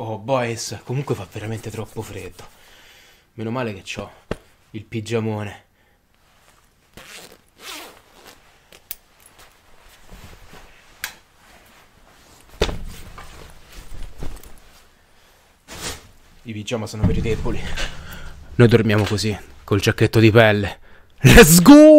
Oh, boys, comunque fa veramente troppo freddo. Meno male che ho il pigiamone. I pigiama sono per i deboli. Noi dormiamo così, col giacchetto di pelle. Let's go!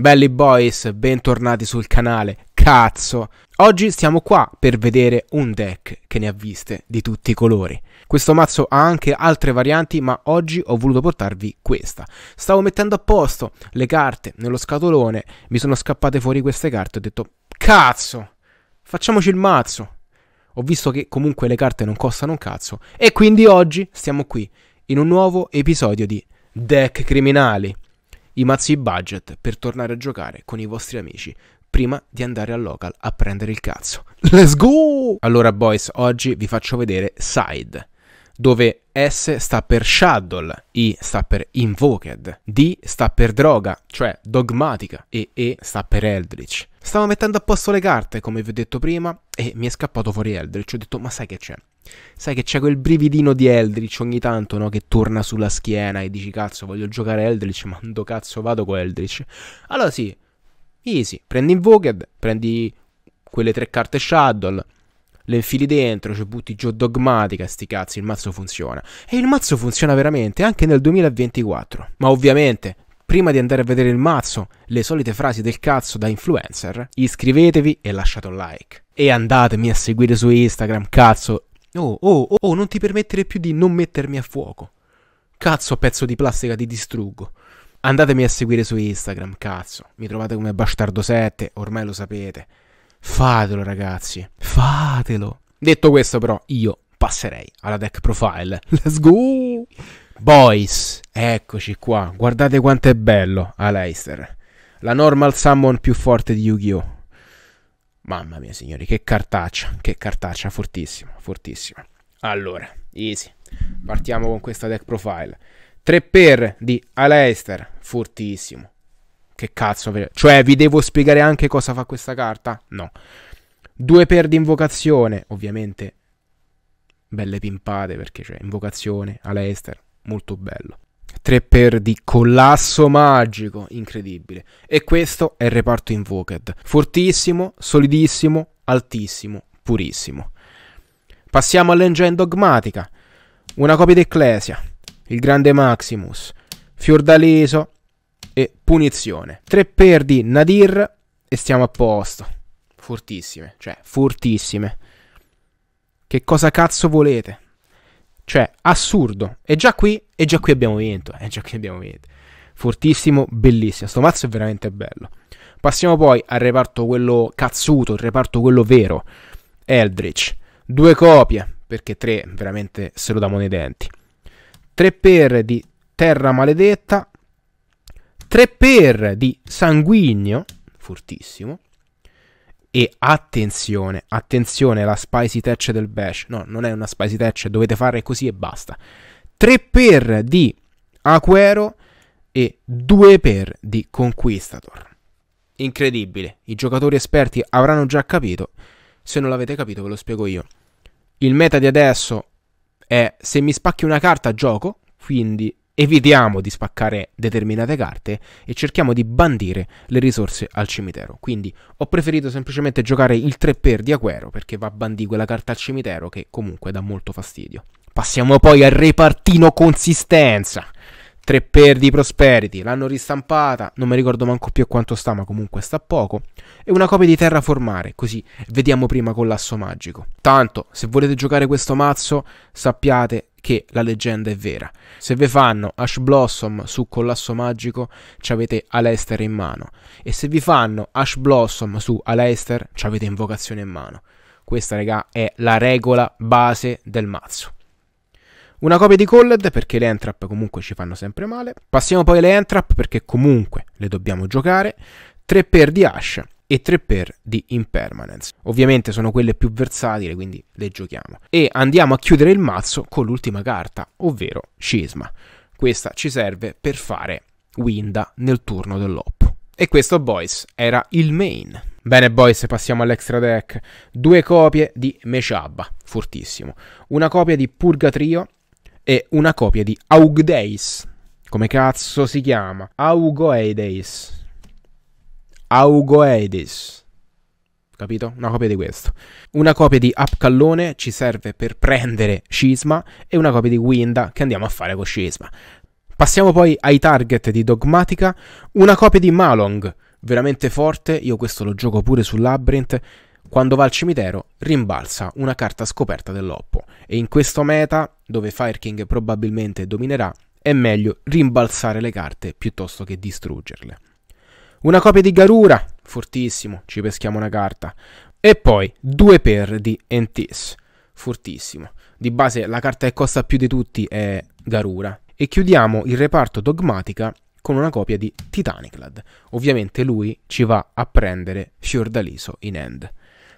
Belli boys, bentornati sul canale, cazzo! Oggi siamo qua per vedere un deck che ne ha viste di tutti i colori. Questo mazzo ha anche altre varianti, ma oggi ho voluto portarvi questa. Stavo mettendo a posto le carte nello scatolone, mi sono scappate fuori queste carte, ho detto cazzo, facciamoci il mazzo. Ho visto che comunque le carte non costano un cazzo e quindi oggi stiamo qui in un nuovo episodio di Deck Criminali i mazzi budget per tornare a giocare con i vostri amici prima di andare al local a prendere il cazzo. Let's go! Allora boys, oggi vi faccio vedere Side, dove S sta per Shadow, I sta per Invoked, D sta per Droga, cioè Dogmatica, e E sta per Eldritch. Stavo mettendo a posto le carte, come vi ho detto prima, e mi è scappato fuori Eldritch. Ho detto, ma sai che c'è? Sai che c'è quel brividino di Eldritch ogni tanto, no? Che torna sulla schiena e dici cazzo voglio giocare Eldritch, ma ando cazzo vado con Eldritch. Allora sì, easy, prendi Invoked, prendi quelle tre carte Shadow, le infili dentro, ci butti giù dogmatica, sti cazzi, il mazzo funziona. E il mazzo funziona veramente anche nel 2024. Ma ovviamente, prima di andare a vedere il mazzo, le solite frasi del cazzo da influencer, iscrivetevi e lasciate un like. E andatemi a seguire su Instagram, cazzo, Oh, oh, oh, oh, non ti permettere più di non mettermi a fuoco. Cazzo, pezzo di plastica, ti distruggo. Andatemi a seguire su Instagram, cazzo. Mi trovate come Bastardo7, ormai lo sapete. Fatelo, ragazzi. Fatelo. Detto questo, però, io passerei alla deck profile. Let's go! Boys, eccoci qua. Guardate quanto è bello Aleister. La normal summon più forte di Yu-Gi-Oh! Mamma mia, signori, che cartaccia, che cartaccia, fortissima, fortissima. Allora, easy. Partiamo con questa deck profile. 3 per di Aleister, fortissimo. Che cazzo, cioè vi devo spiegare anche cosa fa questa carta? No. 2 per di invocazione, ovviamente belle pimpate perché c'è cioè, invocazione, Aleister, molto bello. 3 per di collasso magico, incredibile. E questo è il reparto Invoked, fortissimo, solidissimo, altissimo, purissimo. Passiamo all'engine dogmatica, una copia d'Ecclesia, il grande Maximus, Fiordaleso e Punizione. 3 per di Nadir e stiamo a posto. Fortissime, cioè fortissime. Che cosa cazzo volete? Cioè, assurdo. E già qui, e già qui abbiamo vinto. E eh, già qui abbiamo vinto. Fortissimo, bellissimo. Sto mazzo è veramente bello. Passiamo poi al reparto quello cazzuto, il reparto quello vero. Eldritch. Due copie, perché tre veramente se lo damo nei denti. Tre per di Terra Maledetta. Tre per di Sanguigno, fortissimo. E attenzione, attenzione, la spicy touch del bash. No, non è una spicy touch, dovete fare così e basta. 3 per di Aquero e 2 per di Conquistador. Incredibile, i giocatori esperti avranno già capito. Se non l'avete capito ve lo spiego io. Il meta di adesso è se mi spacchi una carta gioco, quindi evitiamo di spaccare determinate carte e cerchiamo di bandire le risorse al cimitero. Quindi ho preferito semplicemente giocare il 3 per di Aquero perché va a bandire quella carta al cimitero che comunque dà molto fastidio. Passiamo poi al repartino consistenza. 3 per di Prosperity, l'hanno ristampata, non mi ricordo manco più a quanto sta, ma comunque sta poco. E una copia di Terraformare, così vediamo prima con l'asso magico. Tanto, se volete giocare questo mazzo, sappiate che la leggenda è vera. Se vi fanno Ash Blossom su Collasso Magico, ci avete Alester in mano. E se vi fanno Ash Blossom su Alester, ci avete Invocazione in mano. Questa, raga, è la regola base del mazzo. Una copia di Colled perché le Entrap comunque ci fanno sempre male. Passiamo poi alle Entrap perché comunque le dobbiamo giocare. 3 per di Ash e 3x di impermanence. Ovviamente sono quelle più versatili, quindi le giochiamo. E andiamo a chiudere il mazzo con l'ultima carta, ovvero scisma. Questa ci serve per fare Winda nel turno dell'op. E questo, boys, era il main. Bene, boys, passiamo all'extra deck. Due copie di Meshaba, fortissimo. Una copia di Purgatrio e una copia di Augdeis. Come cazzo si chiama? Augoeideis Augoedes. Capito? Una copia di questo. Una copia di Apcallone ci serve per prendere Scisma e una copia di Winda che andiamo a fare con Scisma. Passiamo poi ai target di Dogmatica. Una copia di Malong, veramente forte. Io questo lo gioco pure su Labyrinth. Quando va al cimitero rimbalza una carta scoperta dell'Oppo. E in questo meta, dove Fire King probabilmente dominerà, è meglio rimbalzare le carte piuttosto che distruggerle. Una copia di Garura, fortissimo, ci peschiamo una carta. E poi due per di Entis, fortissimo. Di base la carta che costa più di tutti è Garura. E chiudiamo il reparto dogmatica con una copia di Titaniclad. Ovviamente lui ci va a prendere Fiordaliso in end.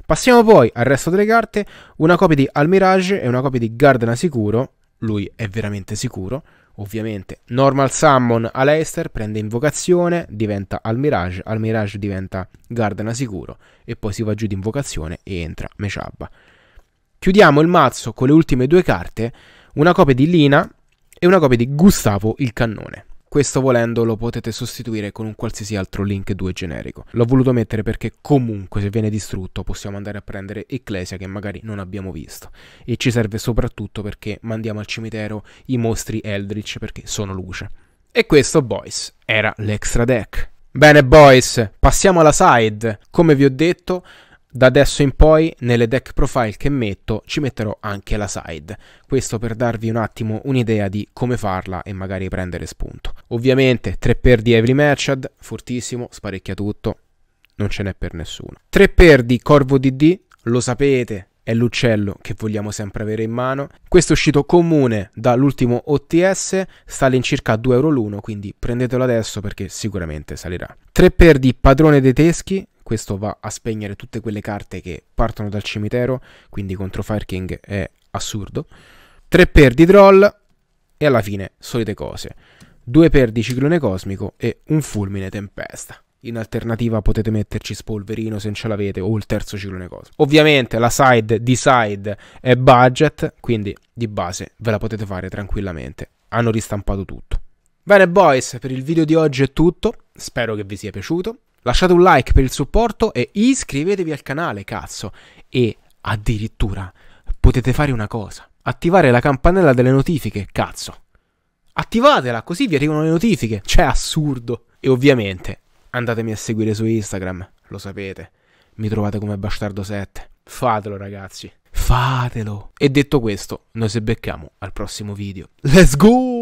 Passiamo poi al resto delle carte, una copia di Almirage e una copia di Gardena sicuro, lui è veramente sicuro, ovviamente. Normal Summon Aleister prende invocazione, diventa al Mirage, al Mirage diventa Gardena sicuro e poi si va giù di invocazione e entra Meshab. Chiudiamo il mazzo con le ultime due carte, una copia di Lina e una copia di Gustavo il Cannone. Questo volendo lo potete sostituire con un qualsiasi altro link 2 generico. L'ho voluto mettere perché comunque se viene distrutto possiamo andare a prendere Ecclesia che magari non abbiamo visto. E ci serve soprattutto perché mandiamo al cimitero i mostri Eldritch perché sono luce. E questo, boys, era l'extra deck. Bene, boys, passiamo alla side. Come vi ho detto, da adesso in poi nelle deck profile che metto ci metterò anche la side, questo per darvi un attimo un'idea di come farla e magari prendere spunto. Ovviamente 3 per di Every Matched, fortissimo, sparecchia tutto, non ce n'è per nessuno. 3 per di Corvo DD, lo sapete, è l'uccello che vogliamo sempre avere in mano. Questo è uscito comune dall'ultimo OTS, sta all'incirca 2 euro l'uno, quindi prendetelo adesso perché sicuramente salirà. 3 per di Padrone dei Teschi, questo va a spegnere tutte quelle carte che partono dal cimitero, quindi contro Fire King è assurdo. 3 per di troll e alla fine solite cose. 2 per di ciclone cosmico e un fulmine tempesta. In alternativa potete metterci spolverino se non ce l'avete o il terzo ciclone cosmico. Ovviamente la side di side è budget, quindi di base ve la potete fare tranquillamente. Hanno ristampato tutto. Bene boys, per il video di oggi è tutto, spero che vi sia piaciuto. Lasciate un like per il supporto e iscrivetevi al canale, cazzo. E addirittura potete fare una cosa. Attivare la campanella delle notifiche, cazzo. Attivatela così vi arrivano le notifiche. Cioè, assurdo. E ovviamente andatemi a seguire su Instagram, lo sapete. Mi trovate come bastardo7. Fatelo ragazzi, fatelo. E detto questo, noi se becchiamo al prossimo video. Let's go!